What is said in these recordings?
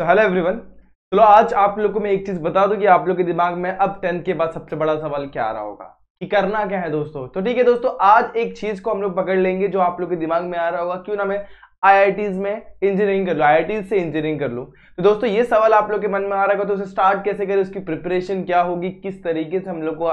तो hello everyone चलो आज आप लोग को मैं एक चीज बता दूं कि आप लोग के दिमाग में अब टेंथ के बाद सबसे बड़ा सवाल क्या आ रहा होगा कि करना क्या है दोस्तों तो ठीक है दोस्तों आज एक चीज को हम लोग पकड़ लेंगे जो आप लोग के दिमाग में आ रहा होगा क्यों ना मैं आई में इंजीनियरिंग कर लू आई से इंजीनियरिंग कर लूँ तो दोस्तों ये सवाल आप लोग के मन में आ रहा होगा तो उसे स्टार्ट कैसे करें उसकी प्रिपरेशन क्या होगी किस तरीके से हम लोग को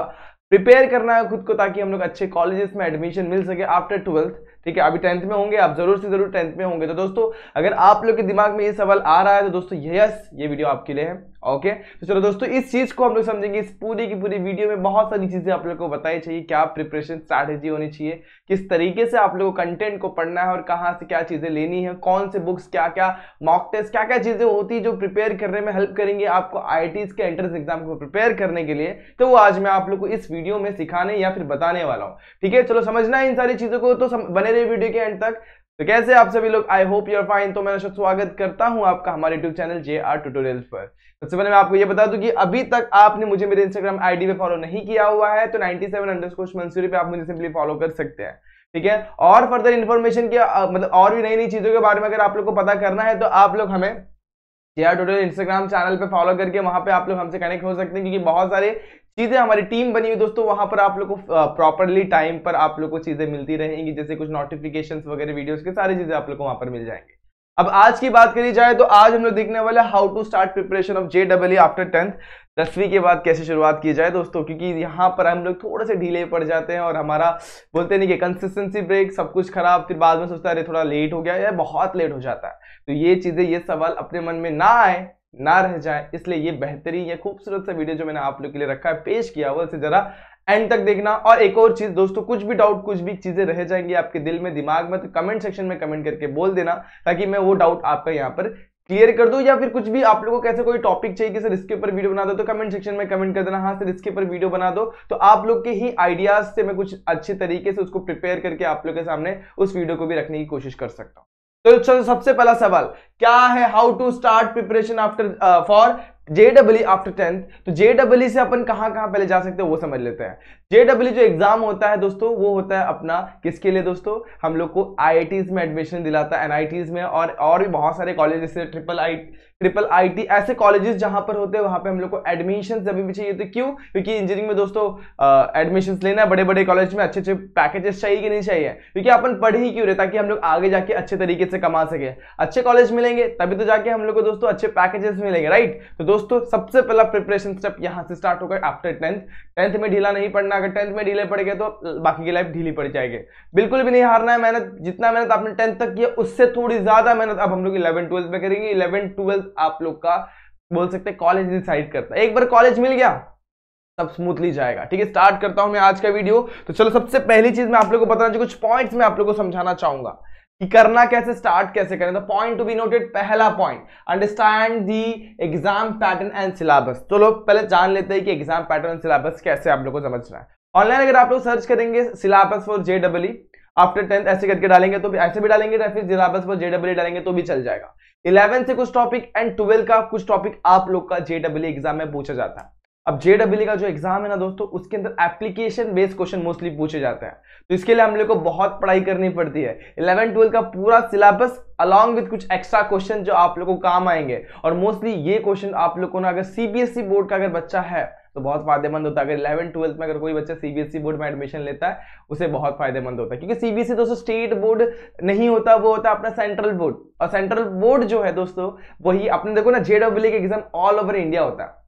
प्रिपेयर करना है खुद को ताकि हम लोग अच्छे कॉलेजेस में एडमिशन मिल सके आफ्टर ट्वेल्थ ठीक है अभी टेंथ में होंगे आप जरूर से जरूर टेंथ में होंगे तो दोस्तों अगर आप लोग के दिमाग में ये सवाल आ रहा है तो दोस्तों यस ये वीडियो आपके लिए है ओके तो चलो दोस्तों इस चीज को हम लोग समझेंगे इस पूरी की पूरी वीडियो में बहुत सारी चीजें आप लोग को बताई चाहिए क्या प्रिपरेशन स्ट्रैटेजी होनी चाहिए किस तरीके से आप लोगों को कंटेंट को पढ़ना है और कहाँ से क्या चीजें लेनी है कौन से बुक्स क्या क्या मॉक टेस्ट क्या क्या चीजें होती है जो प्रिपेयर करने में हेल्प करेंगे आपको आई के एंट्रेंस एग्जाम को प्रिपेयर करने के लिए तो वो आज मैं आप लोग को इस वीडियो में सिखाने या फिर बताने वाला हूँ ठीक है चलो समझना है इन सारी चीजों को तो बने रहे वीडियो के एंड तक तो कैसे आप सभी लोग आई होप यूर फाइन तो मैं स्वागत करता हूँ आपका हमारे YouTube channel J R tutorial पर सबसे पहले मैं आपको ये बता दूं कि अभी तक आपने मुझे मेरे इंस्टाग्राम आईडी पे फॉलो नहीं किया हुआ है तो 97 सेवन मंसूरी पे आप मुझे सिंपली फॉलो कर सकते हैं ठीक है और फर्दर इन्फॉर्मेशन की मतलब और भी नई नई चीज़ों के बारे में अगर आप लोग को पता करना है तो आप लोग हमें जेआर टोटल इंस्टाग्राम चैनल पे फॉलो करके वहां पे आप लोग हमसे कनेक्ट हो सकते हैं क्योंकि बहुत सारे चीज़ें हमारी टीम बनी हुई दोस्तों वहां पर आप लोग को प्रॉपरली टाइम पर आप लोग को चीज़ें मिलती रहेंगी जैसे कुछ नोटिफिकेशन वगैरह वीडियोज़ के सारी चीज़ें आप लोग को वहां पर मिल जाएंगे अब आज की बात करी जाए तो आज हम लोग देखने वाले how to start preparation of J double after tenth दसवीं के बाद कैसे शुरुआत की जाए दोस्तों क्योंकि यहाँ पर हम लोग थोड़े से ढीले पड़ जाते हैं और हमारा बोलते नहीं कि कंसिस्टेंसी ब्रेक सब कुछ खराब फिर बाद में सोचता है अरे थोड़ा लेट हो गया या बहुत लेट हो जाता है तो ये चीज़ें ये सवाल अपने मन में ना आए ना रह जाए इसलिए ये बेहतरीन या खूबसूरत सा वीडियो जो मैंने आप लोग के लिए रखा है पेश किया वो इसे ज़रा एंड तक देखना और एक और चीज दोस्तों कुछ भी डाउट कुछ भी चीजें रह जाएंगी आपके दिल में दिमाग में तो कमेंट सेक्शन में कमेंट करके बोल देना ताकि मैं वो डाउट आपका यहाँ पर क्लियर कर दो या फिर कुछ भी आप लोगों को कैसे कोई टॉपिक चाहिए कि सर इसके ऊपर वीडियो बना दो तो कमेंट सेक्शन में कमेंट कर देना हाँ सर इसके ऊपर वीडियो बना दो तो आप लोग के ही आइडियाज से मैं कुछ अच्छे तरीके से उसको प्रिपेयर करके आप लोग के सामने उस वीडियो को भी रखने की कोशिश कर सकता हूँ तो सबसे पहला सवाल क्या है how to start preparation after for J W after tenth तो जेडब्ल्यू से अपन कहां कहां पहले जा सकते हैं वो समझ लेते हैं जेडब्ल्यू जो एग्जाम होता है दोस्तों वो होता है अपना किसके लिए दोस्तों हम लोग को आई में एडमिशन दिलाता है एनआईटीज में और और भी बहुत सारे कॉलेज जैसे ट्रिपल आई ट्रिपल आईटी ऐसे कॉलेजेस जहां पर होते हैं वहां पे हम लोग को एडमिशन अभी भी चाहिए तो क्यों क्योंकि इंजीनियरिंग में दोस्तों एडमिशन लेना है बड़े बड़े कॉलेज में अच्छे अच्छे पैकेजेस चाहिए कि नहीं चाहिए क्योंकि अपन पढ़ ही क्यों रहे ताकि हम लोग आगे जाके अच्छे तरीके से कमा सके अच्छे कॉलेज मिलेंगे तभी तो जाके हम लोग को दोस्तों अच्छे पैकेजेस मिलेंगे राइट तो दोस्तों सबसे पहला प्रिपरेशन स्टेप यहाँ से स्टार्ट होगा आफ्टर टेंथ टेंथ में ढीला नहीं पड़ना करना अगर टेंथ में ढीले पड़ गए तो बाकी की लाइफ ढीली पड़ जाएगी बिल्कुल भी नहीं हारना है मेहनत जितना मेहनत आपने टेंथ तक किया उससे थोड़ी ज्यादा मेहनत अब हम लोग इलेवन ट्वेल्थ में करेंगे इलेवन ट्वेल्थ आप लोग का बोल सकते हैं कॉलेज डिसाइड करता है एक बार कॉलेज मिल गया तब स्मूथली जाएगा ठीक है स्टार्ट करता हूं मैं आज का वीडियो तो चलो सबसे पहली चीज मैं आप लोग को बताना चाहिए कुछ पॉइंट्स मैं आप लोग को समझाना चाहूंगा कि करना कैसे स्टार्ट कैसे करें तो पॉइंट टू बी नोटेड पहला point understand the exam pattern and syllabus तो लोग पहले जान लेते हैं कि एग्जाम पैटर्न एंड सिलेबस कैसे आप लोग को समझना है ऑनलाइन अगर आप लोग सर्च करेंगे syllabus for J after tenth ऐसे करके डालेंगे तो भी ऐसे भी डालेंगे या फिर सिलेबस फॉर जे डालेंगे तो भी चल जाएगा इलेवन से कुछ टॉपिक एंड ट्वेल्व का कुछ टॉपिक आप लोग का जे एग्जाम e में पूछा जाता है अब जे डब्ल्यू e का जो एग्जाम है ना दोस्तों उसके अंदर एप्लीकेशन बेस्ड क्वेश्चन मोस्टली पूछे जाते हैं तो इसके लिए हम लोग को बहुत पढ़ाई करनी पड़ती है इलेवन ट्वेल्व का पूरा सिलेबस अलॉन्ग विद कुछ एक्स्ट्रा क्वेश्चन जो आप लोग को काम आएंगे और मोस्टली ये क्वेश्चन आप लोग को ना अगर सीबीएसई बोर्ड e का अगर बच्चा है तो बहुत फायदेमंद होता है अगर इलेवन ट्वेल्थ में अगर कोई बच्चा सीबीएसई बोर्ड e में एडमिशन लेता है उसे बहुत फायदेमंद होता है क्योंकि सीबीएसई दोस्तों स्टेट बोर्ड नहीं होता वो होता है अपना सेंट्रल बोर्ड और सेंट्रल बोर्ड जो है दोस्तों वही अपने देखो ना जेडब्ल्यू के एग्जाम ऑल ओवर इंडिया होता है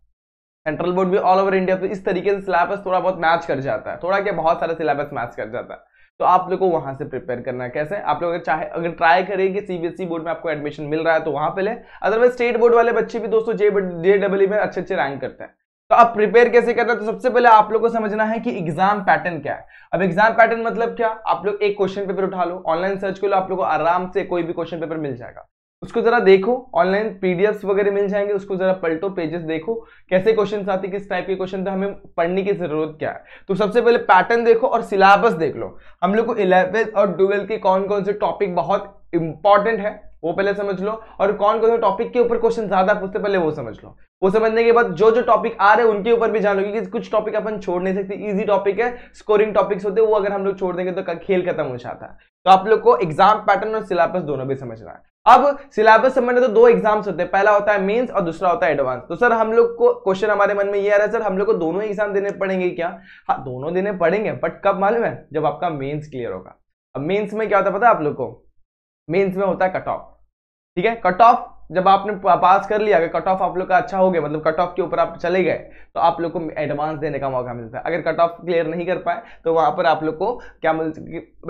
सेंट्रल बोर्ड भी ऑल ओवर इंडिया तो इस तरीके से सिलेबस थोड़ा बहुत मैच कर जाता है थोड़ा क्या बहुत सारा सिलेबस मैच कर जाता है तो आप लोग को वहाँ से प्रिपेयर करना है कैसे आप लोग अगर चाहे अगर ट्राई करें कि सीबीएसई बोर्ड e में आपको एडमिशन मिल रहा है तो वहाँ पे ले अदरवाइज स्टेट बोर्ड वाले बच्चे भी दोस्तों जे जे डब्ल्यू में अच्छे अच्छे रैंक करते हैं तो आप प्रिपेयर कैसे करना है तो सबसे पहले आप लोग को समझना है कि एग्जाम पैटर्न क्या है अब एग्जाम पैटर्न मतलब क्या आप लोग एक क्वेश्चन पेपर उठा लो ऑनलाइन सर्च कर लो आप लोग को आराम से कोई भी क्वेश्चन पेपर मिल जाएगा उसको जरा देखो ऑनलाइन पीडीएफ वगैरह मिल जाएंगे उसको जरा पलटो पेजेस देखो कैसे क्वेश्चन आते किस टाइप के क्वेश्चन थे हमें पढ़ने की जरूरत क्या है तो सबसे पहले पैटर्न देखो और सिलेबस देख लो हम लोग को इलेवेंथ और ट्वेल्थ के कौन कौन से टॉपिक बहुत इंपॉर्टेंट है वो पहले समझ लो और कौन कौन से टॉपिक के ऊपर क्वेश्चन ज्यादा पूछते पहले वो समझ लो वो समझने के बाद जो जो टॉपिक आ रहे हैं उनके ऊपर भी जान लो क्योंकि कुछ टॉपिक अपन छोड़ नहीं सकते इजी टॉपिक है स्कोरिंग टॉपिक्स होते हैं वो अगर हम लोग छोड़ देंगे तो खेल खत्म हो जाता है तो आप लोग को एग्जाम पैटर्न और सिलेबस दोनों भी समझना है अब सिलेबस संबंधित तो दो एग्जाम्स होते हैं पहला होता है मेंस और दूसरा होता है एडवांस तो सर हम लोग को क्वेश्चन हमारे मन में ये आ रहा है सर हम लोग को दोनों एग्जाम देने पड़ेंगे क्या हाँ दोनों देने पड़ेंगे बट कब मालूम है जब आपका मेंस क्लियर होगा अब मेंस में क्या होता है पता है आप लोग को मेंस में होता है कट ऑफ ठीक है कट ऑफ जब आपने पास कर लिया अगर कट ऑफ आप लोग का अच्छा हो गया मतलब कट ऑफ के ऊपर आप चले गए तो आप लोग को एडवांस देने का मौका मिलता है अगर कट ऑफ क्लियर नहीं कर पाए तो वहां पर आप लोग को क्या मिल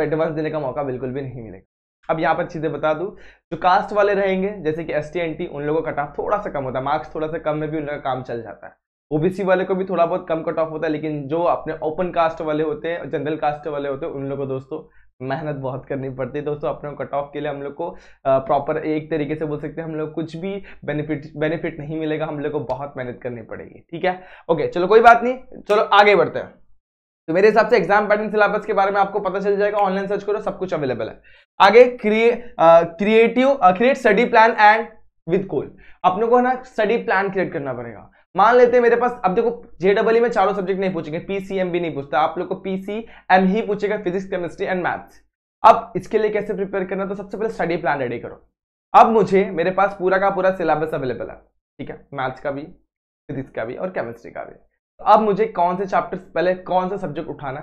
एडवांस देने का मौका बिल्कुल भी नहीं मिलेगा अब यहाँ पर चीज़ें बता दूँ जो कास्ट वाले रहेंगे जैसे कि एस टी उन लोगों का कट ऑफ थोड़ा सा कम होता है मार्क्स थोड़ा सा कम में भी उनका काम चल जाता है ओबीसी वाले को भी थोड़ा बहुत कम कट ऑफ होता है लेकिन जो अपने ओपन कास्ट वाले होते हैं जनरल कास्ट वाले होते हैं उन लोगों को दोस्तों मेहनत बहुत करनी पड़ती है दोस्तों अपने कट ऑफ के लिए हम लोग को प्रॉपर एक तरीके से बोल सकते हैं हम लोग कुछ भी बेनिफिट बेनिफिट नहीं मिलेगा हम लोग को बहुत मेहनत करनी पड़ेगी ठीक है ओके चलो कोई बात नहीं चलो आगे बढ़ते हैं तो मेरे हिसाब से एग्जाम पैटर्न सिलेबस के बारे में आपको पता चल जाएगा ऑनलाइन सर्च करो सब कुछ अवेलेबल है आगे creative create study plan and with goal अपने को है ना स्टडी प्लान क्रिएट करना पड़ेगा मान लेते हैं मेरे पास अब देखो जे e e e में चारों सब्जेक्ट नहीं पूछेंगे पीसीएम भी नहीं पूछता आप लोग को पीसीएम ही पूछेगा फिजिक्स केमिस्ट्री एंड मैथ्स अब इसके लिए कैसे प्रिपेयर करना तो सबसे पहले स्टडी प्लान रेडी करो अब मुझे मेरे पास पूरा का पूरा सिलेबस अवेलेबल है ठीक है मैथ्स का भी फिजिक्स का भी और केमिस्ट्री का भी तो अब मुझे कौन से चैप्टर पहले कौन सा सब्जेक्ट उठाना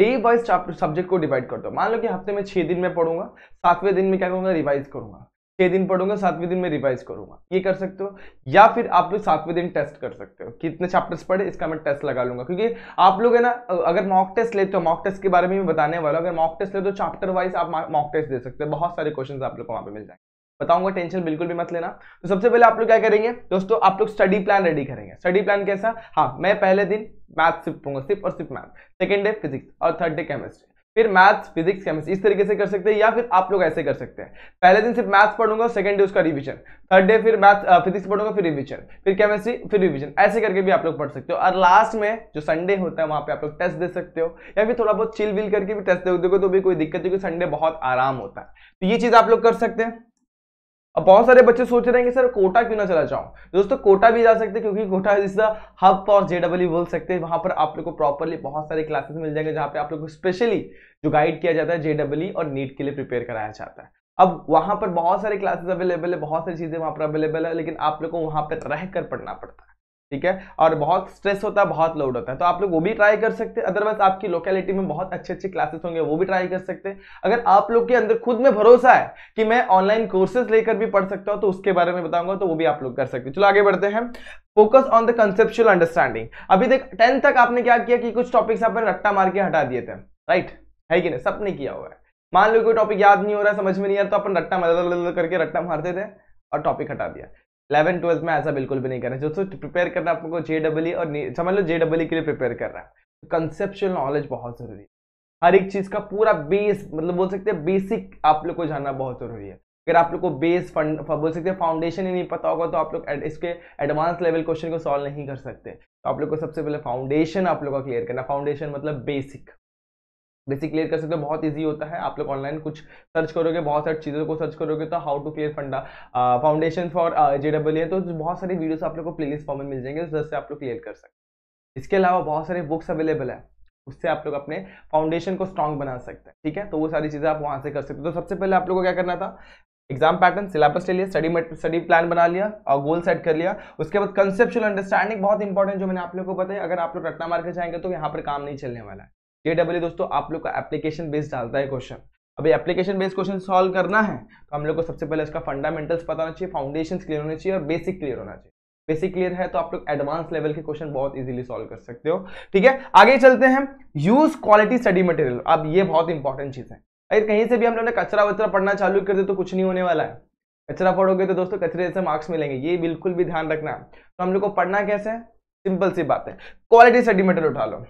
डे वाइज चैप्टर सब्जेक्ट को डिवाइड कर दो मान लो कि हफ्ते में छः दिन में पढ़ूंगा सातवें दिन में क्या करूंगा रिवाइज करूंगा छह दिन पढ़ूंगा सातवें दिन मैं रिवाइज करूंगा ये कर सकते हो या फिर आप लोग सातवें दिन टेस्ट कर सकते हो कितने चैप्टर्स पढ़े इसका मैं टेस्ट लगा लूंगा क्योंकि आप लोग है ना अगर मॉक टेस्ट लेते हो मॉक टेस्ट के बारे में बताने वाला अगर मॉक टेस्ट लेते हो चैप्टर वाइज आप मॉक टेस्ट दे सकते हो बहुत सारे क्वेश्चन आप लोग को वहाँ पर मिल जाएंगे बताऊंगा टेंशन बिल्कुल भी मत लेना तो सबसे पहले आप लोग क्या करेंगे दोस्तों आप लोग स्टडी प्लान रेडी करेंगे स्टडी प्लान कैसा हाँ मैं पहले दिन मैथ सिर्फ सिर्फ और सिर्फ मैथ सेकेंड डे फिजिक्स और थर्ड डे केमिस्ट्री फिर मैथ्स फिजिक्स केमिस्ट्री इस तरीके से कर सकते हैं या फिर आप लोग ऐसे कर सकते हैं पहले दिन सिर्फ मैथ्स पढ़ूंगा सेकंड डे उसका रिवीजन थर्ड डे फिर मैथ फिजिक्स पढ़ूंगा फिर रिवीजन फिर केमिस्ट्री फिर रिवीजन ऐसे करके भी आप लोग पढ़ सकते हो और लास्ट में जो संडे होता है वहां पे आप लोग टेस्ट दे सकते हो या फिर थोड़ा बहुत चिल विल करके भी टेस्ट दे दोगे तो भी कोई दिक्कत नहीं क्योंकि संडे बहुत आराम होता है तो ये चीज़ आप लोग कर सकते हैं अब बहुत सारे बच्चे सोच रहे हैं कि सर कोटा क्यों ना चला जाओ दोस्तों कोटा भी जा सकते हैं क्योंकि Kota is the hub for J W बोल सकते हैं वहाँ पर आप लोग को प्रॉपरली बहुत सारे क्लासेस मिल जाएंगे जहाँ पे आप लोग को स्पेशली जो गाइड किया जाता है जे और नीट के लिए प्रिपेयर कराया जाता है अब वहाँ पर बहुत सारे क्लासेस अवेलेबल है बहुत सारी चीज़ें वहाँ पर अवेलेबल है लेकिन आप लोग को वहां पर रह पढ़ना पड़ता है ठीक है और बहुत स्ट्रेस होता है बहुत लोड होता है तो आप लोग वो भी ट्राई कर सकते हैं अदरवाइज आपकी लोकेलिटी में बहुत अच्छे अच्छे क्लासेस होंगे वो भी ट्राई कर सकते हैं अगर आप लोग के अंदर खुद में भरोसा है कि मैं ऑनलाइन कोर्सेज लेकर भी पढ़ सकता हूं तो उसके बारे में बताऊंगा तो वो भी आप लोग कर सकते हैं चलो आगे बढ़ते हैं focus on the conceptual understanding अभी देख टेंथ तक आपने क्या किया कि कुछ टॉपिक्स आपने रट्टा मार के हटा दिए थे राइट है कि नहीं सबने किया हुआ है मान लो कोई टॉपिक याद नहीं हो रहा समझ में नहीं आ रहा तो अपन रट्टा मदद करके रट्टा मारते थे और टॉपिक हटा दिया इलेवन ट्वेल्थ में ऐसा बिल्कुल भी नहीं करना है दोस्तों प्रिपेयर करना आपको जे डबल e और समझ लो जे डबल e के लिए प्रिपेयर कर रहा है कंसेप्चुअल तो नॉलेज बहुत ज़रूरी है हर एक चीज़ का पूरा बेस मतलब बोल सकते हैं बेसिक आप लोग को जानना बहुत ज़रूरी है अगर आप लोग को बेस फंड बोल सकते हैं फाउंडेशन ही नहीं पता होगा तो आप लोग इसके एडवांस लेवल क्वेश्चन को सॉल्व नहीं कर सकते तो आप लोग को सबसे पहले फाउंडेशन आप लोग का क्लियर करना फाउंडेशन मतलब बेसिक बेसिक क्लियर कर सकते हो बहुत इजी होता है आप लोग ऑनलाइन कुछ सर्च करोगे बहुत सारी चीज़ों को सर्च करोगे तो how to clear funda foundation for J W तो बहुत सारी वीडियोस आप लोग को प्लेलिस्ट फॉर्म में मिल जाएंगे तो आप लोग क्लियर कर सकते हैं इसके अलावा बहुत सारे बुक्स अवेलेबल है उससे आप लोग अपने फाउंडेशन को स्ट्रॉन्ग बना सकते हैं ठीक है तो वो सारी चीज़ें आप वहाँ से कर सकते हो तो सबसे पहले आप लोग को क्या करना था एग्जाम पैटर्न सिलेबस ले लिया स्टडी स्टडी प्लान बना लिया और गोल सेट कर लिया उसके बाद कंसेप्चुअल अंडरस्टैंडिंग बहुत इंपॉर्टेंट जो मैंने आप लोग को बताया अगर आप लोग रटना मार के जाएंगे तो यहाँ पर काम नहीं चलने वाला है जे डब्ल्यू दोस्तों आप लोग का एप्लीकेशन बेस्ड डालता है क्वेश्चन अभी एप्लीकेशन बेस्ड क्वेश्चन सॉल्व करना है तो हम लोग को सबसे पहले इसका फंडामेंटल्स पता होना चाहिए फाउंडेशन क्लियर होना चाहिए और बेसिक क्लियर होना चाहिए बेसिक क्लियर है तो आप लोग एडवांस लेवल के क्वेश्चन बहुत इजीली सॉल्व कर सकते हो ठीक है आगे चलते हैं यूज क्वालिटी स्टडी मटेरियल अब ये बहुत इंपॉर्टेंट चीज है अगर कहीं से भी हम लोग ने कचरा वचरा पढ़ना चालू कर दे तो कुछ नहीं होने वाला है कचरा पढ़ोगे तो दोस्तों कचरे जैसे मार्क्स मिलेंगे ये बिल्कुल भी ध्यान रखना है तो हम लोग को पढ़ना कैसे है सिंपल सी बात है क्वालिटी स्टडी मटेरियल उठा लो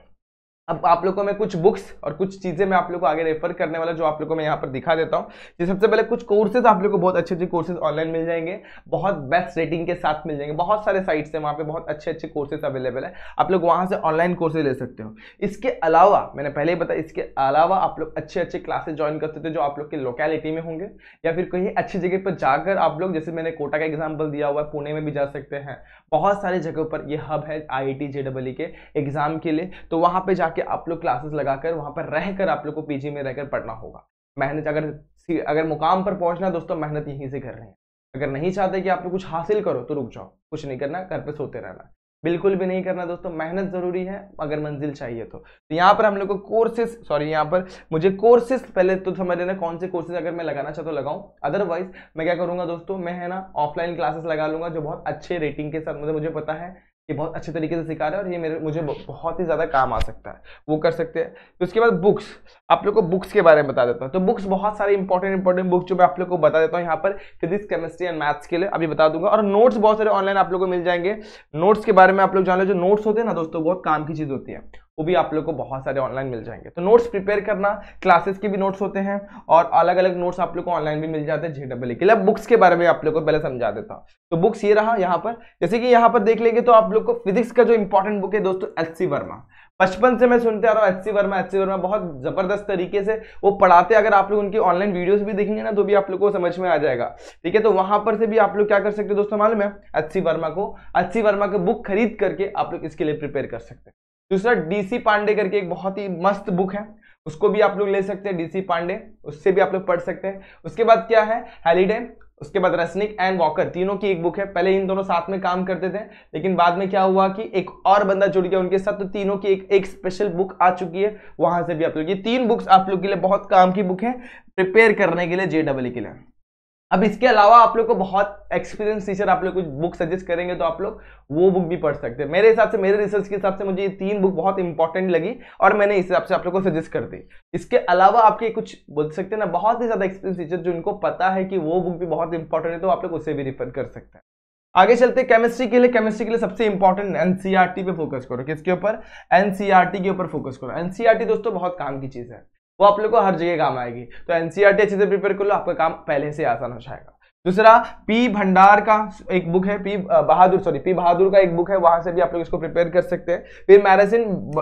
अब आप लोगों को मैं कुछ बुक्स और कुछ चीज़ें मैं आप लोगों को आगे रेफर करने वाला जो आप लोगों को मैं यहाँ पर दिखा देता हूँ ये सबसे पहले कुछ कोर्सेज आप लोगों को बहुत अच्छे अच्छे कोर्सेज ऑनलाइन मिल जाएंगे बहुत बेस्ट रेटिंग के साथ मिल जाएंगे बहुत सारे साइट्स हैं वहाँ पे बहुत अच्छे अच्छे कोर्सेज अवेलेबल है आप लोग वहाँ से ऑनलाइन कोर्सेज ले सकते हो इसके अलावा मैंने पहले ही बताया इसके अलावा आप लोग अच्छे अच्छे क्लासेज ज्वाइन कर सकते हो जो आप लोग के लोकेलिटी में होंगे या फिर कहीं अच्छी जगह पर जाकर आप लोग जैसे मैंने कोटा का एग्जाम्पल दिया हुआ है पुणे में भी जा सकते हैं बहुत सारे जगहों पर यह हब है आई आई के एग्जाम के लिए तो वहाँ पर जाके आप लोग क्लासेस लगाकर वहां पर रहकर आप लोग को पीजी में रहकर पढ़ना होगा मेहनत अगर अगर मुकाम पर पहुँचना दोस्तों मेहनत यहीं से कर रहे हैं अगर नहीं चाहते कि आप लोग कुछ हासिल करो तो रुक जाओ कुछ नहीं करना घर पर सोते रहना बिल्कुल भी नहीं करना दोस्तों मेहनत ज़रूरी है अगर मंजिल चाहिए तो, तो यहाँ पर हम लोग को कोर्सेज सॉरी यहाँ पर मुझे कोर्सेज पहले तो समझ लेना कौन से कोर्सेज अगर मैं लगाना चाहता तो लगाऊँ अदरवाइज मैं क्या करूँगा दोस्तों मैं है ना ऑफलाइन क्लासेस लगा लूंगा जो बहुत अच्छे रेटिंग के साथ मतलब मुझे पता है ये बहुत अच्छे तरीके से सिखा रहे हैं और ये मेरे मुझे बहुत ही ज़्यादा काम आ सकता है वो कर सकते हैं तो उसके बाद बुक्स आप लोग को बुक्स के बारे में बता देता हूँ तो बुक्स बहुत सारे इंपॉर्टेंट इंपॉर्टेंट बुक्स जो मैं आप लोग को बता देता हूँ यहाँ पर फिजिक्स केमिस्ट्री एंड मैथ्स के लिए अभी बता दूंगा और नोट्स बहुत सारे ऑनलाइन आप लोग को मिल जाएंगे नोट्स के बारे में आप लोग जान लो जो नोट्स होते हैं ना दोस्तों बहुत काम की चीज़ होती है वो भी आप लोग को बहुत सारे ऑनलाइन मिल जाएंगे तो नोट्स प्रिपेयर करना क्लासेस के भी नोट्स होते हैं और अलग अलग नोट्स आप लोग को ऑनलाइन भी मिल जाते हैं जे डबल के लिए बुक्स के बारे में आप लोग को पहले समझा देता हूँ तो बुक्स ये रहा यहाँ पर जैसे कि यहाँ पर देख लेंगे तो आप लोग को फिजिक्स का जो इंपॉर्टेंट बुक है दोस्तों एच सी वर्मा बचपन से मैं सुनते आ रहा हूँ H C Verma H C Verma बहुत जबरदस्त तरीके से वो पढ़ाते अगर आप लोग उनकी ऑनलाइन वीडियोस भी देखेंगे ना तो भी आप लोग को समझ में आ जाएगा ठीक है तो वहां पर से भी आप लोग क्या कर सकते दोस्तों मालूम है एच सी वर्मा को एच सी वर्मा का बुक खरीद करके आप लोग इसके लिए प्रिपेयर कर सकते हैं दूसरा डीसी पांडे करके एक बहुत ही मस्त बुक है उसको भी आप लोग ले सकते हैं डीसी पांडे उससे भी आप लोग पढ़ सकते हैं उसके बाद क्या है हेलीडे उसके बाद रसनिक एंड वॉकर तीनों की एक बुक है पहले इन दोनों साथ में काम करते थे लेकिन बाद में क्या हुआ कि एक और बंदा जुड़ गया उनके साथ तो तीनों की एक एक स्पेशल बुक आ चुकी है वहां से भी आप लोग ये तीन बुक्स आप लोग के लिए बहुत काम की बुक है प्रिपेयर करने के लिए जेडब्ल्यू e के लिए अब इसके अलावा आप लोग को बहुत एक्सपीरियंस टीचर आप लोग कुछ बुक सजेस्ट करेंगे तो आप लोग वो बुक भी पढ़ सकते हैं मेरे हिसाब से मेरे रिसर्च के हिसाब से मुझे ये तीन बुक बहुत इंपॉर्टेंट लगी और मैंने इस हिसाब से आप लोग को सजेस्ट कर दी इसके अलावा आपके कुछ बोल सकते हैं ना बहुत ही ज़्यादा एक्सपीरियंस टीचर जो उनको पता है कि वो बुक भी बहुत इंपॉर्टेंट है तो आप लोग उसे भी रिफर कर सकते हैं आगे चलते केमिस्ट्री के लिए केमिस्ट्री के लिए सबसे इंपॉर्टेंट एनसीआरटी पे फोकस करो किसके ऊपर एनसीआरटी के ऊपर फोकस करो एनसीआरटी दोस्तों बहुत काम की चीज़ है वो आप लोग को हर जगह काम आएगी तो एनसीआर e अच्छे से प्रिपेयर कर लो आपका काम पहले से आसान हो जाएगा दूसरा पी भंडार का एक बुक है P Bahadur sorry P Bahadur का एक बुक है वहां से भी आप लोग इसको प्रिपेयर कर सकते हैं फिर मैरासिन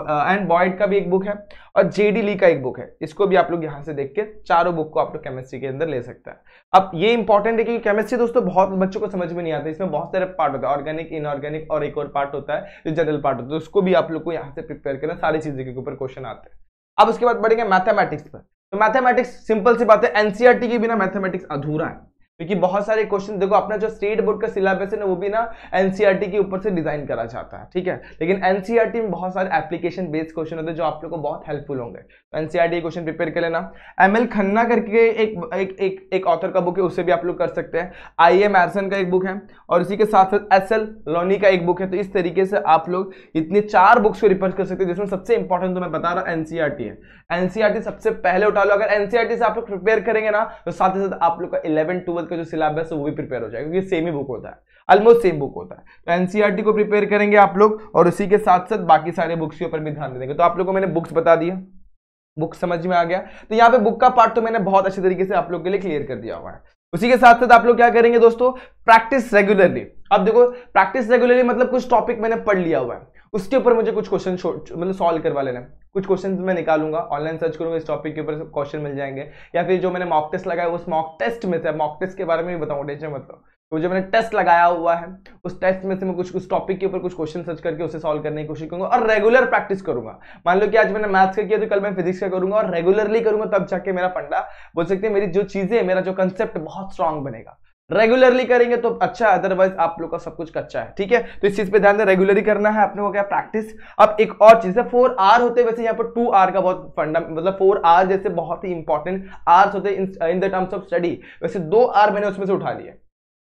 एंड बॉयड का भी एक बुक है और जेडी ली का एक बुक है इसको भी आप लोग यहाँ से देख के चारों बुक को आप लोग केमिस्ट्री के अंदर ले सकते हैं अब ये इंपॉर्टेंट है क्योंकि केमिस्ट्री दोस्तों बहुत बच्चों को समझ में नहीं आता इसमें बहुत सारे पार्ट होता है ऑर्गेनिक इनऑर्गेनिक और एक और पार्ट होता है जो जनरल पार्ट होता है तो उसको भी आप लोग को यहाँ से प्रिपेयर करना सारी चीजें के ऊपर क्वेश्चन आते हैं अब उसके बाद बढ़ेंगे मैथमेटिक्स पर तो मैथमेटिक्स सिंपल सी बात है एनसीआरटी के बिना मैथमेटिक्स अधूरा है क्योंकि बहुत सारे क्वेश्चन देखो अपना जो स्टेट बोर्ड का सिलेबस है ना वो भी ना एनसीईआरटी e के ऊपर से डिजाइन करा जाता है ठीक है लेकिन एनसीईआरटी e में बहुत सारे एप्लीकेशन बेस्ड क्वेश्चन होते हैं जो आप लोग को बहुत हेल्पफुल होंगे तो एनसीईआरटी क्वेश्चन प्रिपेयर कर लेना एम एल खन्ना करके एक एक एक, एक ऑथर का बुक है उसे भी आप लोग कर सकते हैं आई एम एरसन का एक बुक है और इसी के साथ साथ एस एल लोनी का एक बुक है तो इस तरीके से आप लोग इतने चार बुक्स को रिफर कर सकते हैं जिसमें सबसे इंपॉर्टेंट तो मैं बता रहा हूँ एनसीईआरटी e है एनसीआरटी सबसे पहले उठा लो अगर एनसीआरटी से आप लोग प्रिपेयर करेंगे ना तो साथ ही साथ आप लोग का इलेवन ट्वेल्थ का जो सिलेबस है वो भी प्रिपेयर हो जाएगा क्योंकि सेम ही बुक होता है ऑलमोस्ट सेम बुक होता है तो एनसीआर e को प्रिपेयर करेंगे आप लोग और उसी के साथ साथ बाकी सारे बुक्स के ऊपर भी ध्यान देंगे तो आप लोग को मैंने बुक्स बता दिया बुक समझ में आ गया तो यहाँ पे बुक का पार्ट तो मैंने बहुत अच्छे तरीके से आप लोग के लिए क्लियर कर दिया हुआ है उसी के साथ साथ आप लोग क्या करेंगे दोस्तों प्रैक्टिस रेगुलरली अब देखो प्रैक्टिस रेगुलरली मतलब कुछ टॉपिक मैंने पढ़ लिया हुआ है उसके ऊपर मुझे कुछ क्वेश्चन मतलब सॉल्व करवा लेना है कुछ क्वेश्चन मैं निकालूंगा ऑनलाइन सर्च करूंगा इस टॉपिक के ऊपर क्वेश्चन मिल जाएंगे या फिर जो मैंने मॉक टेस्ट लगाया उस मॉक टेस्ट में से मॉक टेस्ट के बारे में भी बताऊँ टेंशन मतलब तो जो मैंने टेस्ट लगाया हुआ है उस टेस्ट में से मैं कुछ उस टॉपिक के ऊपर कुछ क्वेश्चन सर्च करके उसे सॉल्व करने की कोशिश करूंगा और रेगुलर प्रैक्टिस करूंगा मान लो कि आज मैंने मैथ्स का किया तो कल मैं फिजिक्स का करूंगा और रेगुलरली करूंगा तब जाके मेरा फंडा बोल सकते हैं मेरी जो चीजें मेरा जो कंसेप्ट बहुत स्ट्रॉन्ग बनेगा रेगुलरली करेंगे तो अच्छा अदरवाइज आप लोग का सब कुछ कच्चा है ठीक है तो इस चीज पे ध्यान दें रेगुलरली करना है अपने को क्या प्रैक्टिस अब एक और चीज है फोर आर होते हैं वैसे यहाँ पर टू आर का बहुत फंडा मतलब फोर आर जैसे बहुत ही इंपॉर्टेंट आर्स होते हैं in the terms of study वैसे दो आर मैंने उसमें से उठा लिया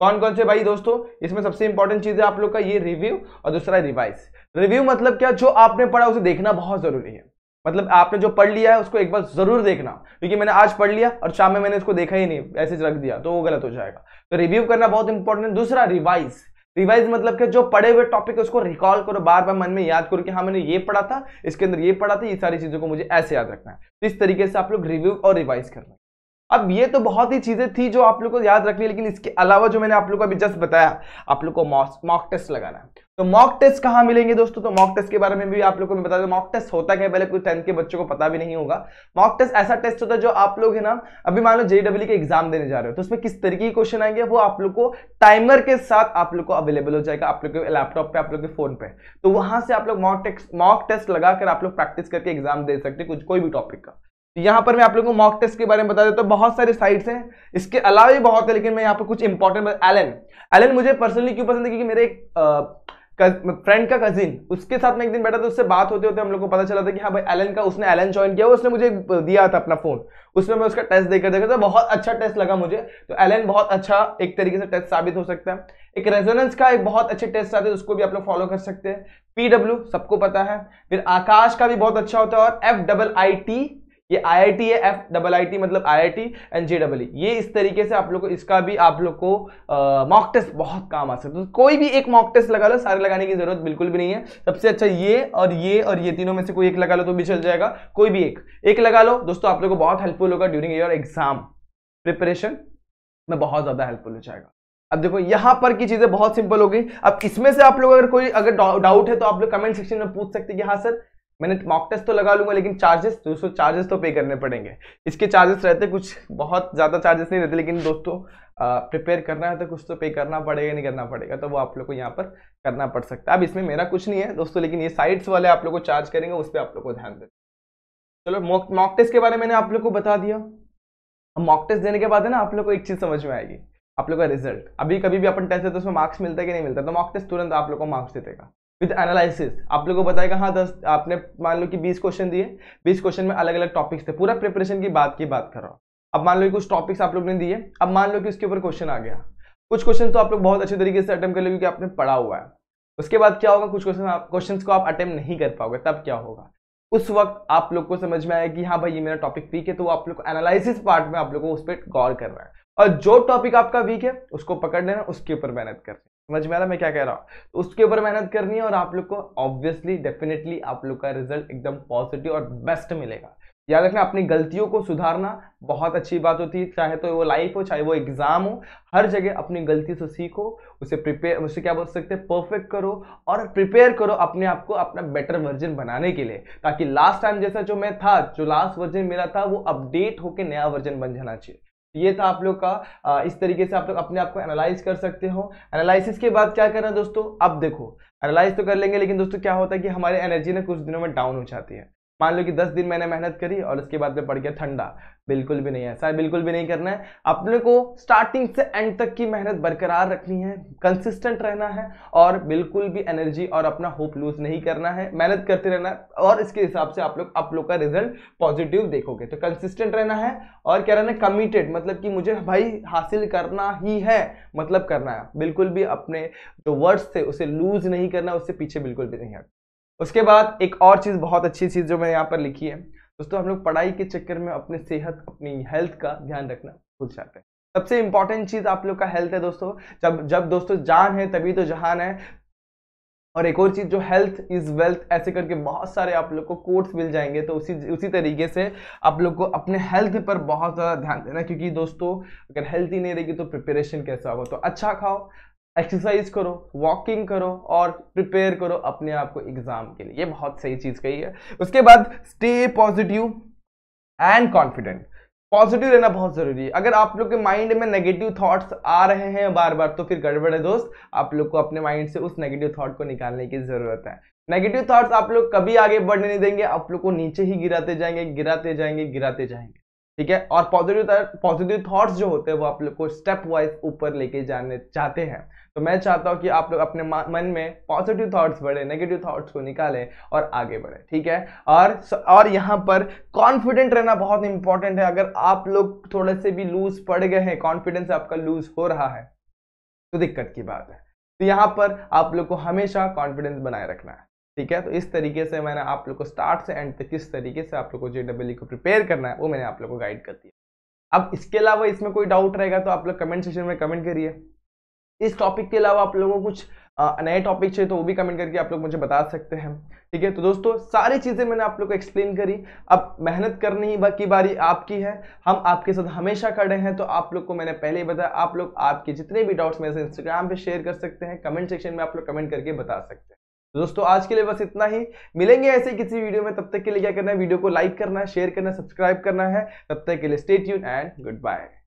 कौन कौन से भाई दोस्तों इसमें सबसे इंपॉर्टेंट चीज है आप लोग का ये रिव्यू और दूसरा रिवाइज रिव्यू मतलब क्या जो आपने पढ़ा उसे देखना बहुत जरूरी है मतलब आपने जो पढ़ लिया है उसको एक बार जरूर देखना क्योंकि मैंने आज पढ़ लिया और शाम में मैंने उसको देखा ही नहीं ऐसे रख दिया तो वो गलत हो जाएगा तो रिव्यू करना बहुत इंपॉर्टेंट दूसरा रिवाइज रिवाइज मतलब कि जो पढ़े हुए टॉपिक उसको रिकॉल करो बार बार मन में याद करो कि हाँ मैंने ये पढ़ा था इसके अंदर ये पढ़ा था ये सारी चीज़ों को मुझे ऐसे याद रखना है तो इस तरीके से आप लोग रिव्यू और रिवाइज करना अब ये तो बहुत ही चीज़ें थी जो आप लोग को याद रखनी लेकिन इसके अलावा जो मैंने आप लोग को अभी जस्ट बताया आप लोग को मॉक टेस्ट लगाना है तो मॉक टेस्ट कहां मिलेंगे दोस्तों तो मॉक टेस्ट के बारे में भी आप लोगों को मैं बता दूं मॉक टेस्ट होता क्या है पहले कोई टेंथ के बच्चों को पता भी नहीं होगा मॉक टेस्ट ऐसा टेस्ट होता है जो आप लोग है ना अभी मान लो जेईडब्ल्यू के एग्जाम देने जा रहे हो तो उसमें किस तरीके के क्वेश्चन आएंगे वो आप लोग को टाइमर के साथ आप लोग को अवेलेबल हो जाएगा आप लोग के लैपटॉप पे आप लोग के फोन पे तो वहां से आप लोग मॉक टेस्ट मॉक टेस्ट लगाकर आप लोग प्रैक्टिस करके एग्जाम दे सकते कुछ कोई भी टॉपिक का तो यहाँ पर मैं आप लोगों को मॉक टेस्ट के बारे में बता देता हूँ बहुत सारे साइट्स हैं इसके अलावा भी बहुत है लेकिन मैं यहाँ पर कुछ इंपॉर्टेंट एलन एलन मुझे पर्सनली क्यों पसंद है क्योंकि मेरे एक फ्रेंड का कजिन उसके साथ में एक दिन बैठा था उससे बात होते होते हम लोग को पता चला था कि हाँ भाई एलन का उसने एलन ज्वाइन किया उसने मुझे दिया था अपना फोन उसमें मैं उसका टेस्ट देकर देखा था बहुत अच्छा टेस्ट लगा मुझे तो एलन बहुत अच्छा एक तरीके से टेस्ट साबित हो सकता है एक रेजोनेंस का एक बहुत अच्छे टेस्ट आते हैं उसको भी आप लोग फॉलो कर सकते हैं पीडब्ल्यू सबको पता है फिर आकाश का भी बहुत अच्छा होता है और एफ डबल आई टी ये आईआईटी है एफ डबल आई टी मतलब आईआईटी एंड जे डबल ये इस तरीके से आप लोग को इसका भी आप लोग को मॉक टेस्ट बहुत काम आ सकता है तो कोई भी एक मॉक टेस्ट लगा लो सारे लगाने की जरूरत बिल्कुल भी नहीं है सबसे अच्छा ये और ये और ये तीनों में से कोई एक लगा लो तो भी चल जाएगा कोई भी एक एक लगा लो दोस्तों आप लोग को बहुत हेल्पफुल होगा ड्यूरिंग योर एग्जाम प्रिपरेशन में बहुत ज़्यादा हेल्पफुल हो जाएगा अब देखो यहां पर की चीज़ें बहुत सिंपल हो गई अब इसमें से आप लोग अगर कोई अगर डाउट है तो आप लोग कमेंट सेक्शन में पूछ सकते हैं कि हाँ सर मैंने मॉक टेस्ट तो लगा लूंगा लेकिन चार्जेस दोस्तों चार्जेस तो पे करने पड़ेंगे इसके चार्जेस रहते कुछ बहुत ज़्यादा चार्जेस नहीं रहते लेकिन दोस्तों प्रिपेयर करना है तो कुछ तो पे करना पड़ेगा नहीं करना पड़ेगा तो वो आप लोग को यहाँ पर करना पड़ सकता है अब इसमें मेरा कुछ नहीं है दोस्तों लेकिन ये साइट्स वाले आप लोग को चार्ज करेंगे उस पर आप लोग को ध्यान दें चलो मॉक मॉक टेस्ट के बारे में आप लोग को बता दिया मॉक टेस्ट देने के बाद है ना आप लोग को एक चीज़ समझ में आएगी आप लोग का रिजल्ट अभी कभी भी अपन टेस्ट देते तो उसमें मार्क्स मिलता है कि नहीं मिलता तो मॉक टेस्ट तुरंत आप लोग को मार्क्स दे देगा विद एनालिसिस आप लोगों को बताएगा हाँ दस आपने मान लो कि बीस क्वेश्चन दिए बीस क्वेश्चन में अलग अलग टॉपिक्स थे पूरा प्रिपरेशन की बात की बात कर रहा हूँ अब मान लो कि कुछ टॉपिक्स आप लोग ने दिए अब मान लो कि उसके ऊपर क्वेश्चन आ गया कुछ क्वेश्चन तो आप लोग बहुत अच्छे तरीके से अटैम्प्ट कर लो क्योंकि आपने पढ़ा हुआ है उसके बाद क्या होगा कुछ क्वेश्चन आप क्वेश्चन को आप अटैम्प्ट नहीं कर पाओगे तब क्या होगा उस वक्त आप लोग को समझ में आया कि हाँ भाई ये मेरा टॉपिक वीक है तो आप लोग एनालिसिस पार्ट में आप लोग को उस पर गौर करना है और जो टॉपिक आपका वीक है उसको पकड़ लेना उसके ऊपर मेहनत करना समझ में आ रहा मैं क्या कह रहा हूँ तो उसके ऊपर मेहनत करनी है और आप लोग को ऑब्वियसली डेफिनेटली आप लोग का रिजल्ट एकदम पॉजिटिव और बेस्ट मिलेगा याद रखना अपनी गलतियों को सुधारना बहुत अच्छी बात होती है चाहे तो वो लाइफ हो चाहे वो एग्जाम हो हर जगह अपनी गलती से सीखो उसे प्रिपेयर उसे क्या बोल सकते हैं परफेक्ट करो और प्रिपेयर करो अपने आप को अपना बेटर वर्जन बनाने के लिए ताकि लास्ट टाइम जैसा जो मैं था जो लास्ट वर्जन मेरा था वो अपडेट होकर नया वर्जन बन जाना चाहिए तो ये था आप लोग का इस तरीके से आप लोग अपने आप को एनालाइज कर सकते हो एनालिसिस के बाद क्या करना दोस्तों अब देखो एनालाइज तो कर लेंगे लेकिन दोस्तों क्या होता है कि हमारी एनर्जी ना कुछ दिनों में डाउन हो जाती है मान लो कि दस दिन मैंने मेहनत करी और उसके बाद में पड़ गया ठंडा बिल्कुल भी नहीं ऐसा बिल्कुल भी नहीं करना है अपने को स्टार्टिंग से एंड तक की मेहनत बरकरार रखनी है कंसिस्टेंट रहना है और बिल्कुल भी एनर्जी और अपना होप लूज नहीं करना है मेहनत करते रहना और इसके हिसाब से आप लोग आप लोग का रिजल्ट पॉजिटिव देखोगे तो कंसिस्टेंट रहना है और क्या रहना है कमिटेड मतलब कि मुझे भाई हासिल करना ही है मतलब करना है बिल्कुल भी अपने जो वर्ड्स थे उसे लूज नहीं करना उससे पीछे बिल्कुल भी नहीं हटना उसके बाद एक और चीज़ बहुत अच्छी चीज़ जो मैंने यहाँ पर लिखी है दोस्तों हम लोग पढ़ाई के चक्कर में अपने सेहत अपनी हेल्थ का ध्यान रखना भूल जाते हैं सबसे इंपॉर्टेंट चीज़ आप लोग का हेल्थ है दोस्तों जब जब दोस्तों जान है तभी तो जहान है और एक और चीज़ जो हेल्थ इज वेल्थ ऐसे करके बहुत सारे आप लोग को कोर्स मिल जाएंगे तो उसी उसी तरीके से आप लोग को अपने हेल्थ पर बहुत ज़्यादा ध्यान देना क्योंकि दोस्तों अगर हेल्थ ही नहीं रहेगी तो प्रिपरेशन कैसा होगा तो अच्छा खाओ एक्सरसाइज करो वॉकिंग करो और प्रिपेयर करो अपने आप को एग्जाम के लिए ये बहुत सही चीज़ कही है उसके बाद stay positive and confident positive रहना बहुत ज़रूरी है अगर आप लोग के माइंड में नेगेटिव थॉट्स आ रहे हैं बार बार तो फिर गड़बड़ है दोस्त आप लोग को अपने माइंड से उस नेगेटिव थॉट को निकालने की ज़रूरत है नेगेटिव थॉट्स आप लोग कभी आगे बढ़ने नहीं देंगे आप लोग को नीचे ही गिराते जाएंगे गिराते जाएंगे गिराते जाएंगे ठीक है और पॉजिटिव पॉजिटिव थॉट्स जो होते हैं वो आप लोग को स्टेप वाइज ऊपर लेके जाने चाहते हैं तो मैं चाहता हूँ कि आप लोग अपने मन में पॉजिटिव थॉट्स बढ़े नेगेटिव थॉट्स को निकालें और आगे बढ़े ठीक है और और यहाँ पर कॉन्फिडेंट रहना बहुत इंपॉर्टेंट है अगर आप लोग थोड़े से भी लूज पड़ गए हैं कॉन्फिडेंस आपका लूज हो रहा है तो दिक्कत की बात है तो यहाँ पर आप लोग को हमेशा कॉन्फिडेंस बनाए रखना है ठीक है तो इस तरीके से मैंने आप लोग को स्टार्ट से एंड तक किस तरीके से आप लोग को जे डब्ल्यू को प्रिपेयर करना है वो मैंने आप लोग को गाइड कर दिया अब इसके अलावा इसमें कोई डाउट रहेगा तो आप लोग कमेंट सेक्शन में कमेंट करिए इस टॉपिक के अलावा आप लोगों को कुछ नए टॉपिक चाहिए तो वो भी कमेंट करके आप लोग मुझे बता सकते हैं ठीक है तो दोस्तों सारी चीज़ें मैंने आप लोग को एक्सप्लेन करी अब मेहनत करनी ही बाकी बारी आपकी है हम आपके साथ हमेशा खड़े हैं तो आप लोग को मैंने पहले ही बताया आप लोग आपके जितने भी डाउट्स मेरे से इंस्टाग्राम पर शेयर कर सकते हैं कमेंट सेक्शन में आप लोग कमेंट करके बता सकते हैं तो दोस्तों आज के लिए बस इतना ही मिलेंगे ऐसे किसी वीडियो में तब तक के लिए क्या करना है वीडियो को लाइक करना है शेयर करना सब्सक्राइब करना है तब तक के लिए स्टेट यून एंड गुड बाय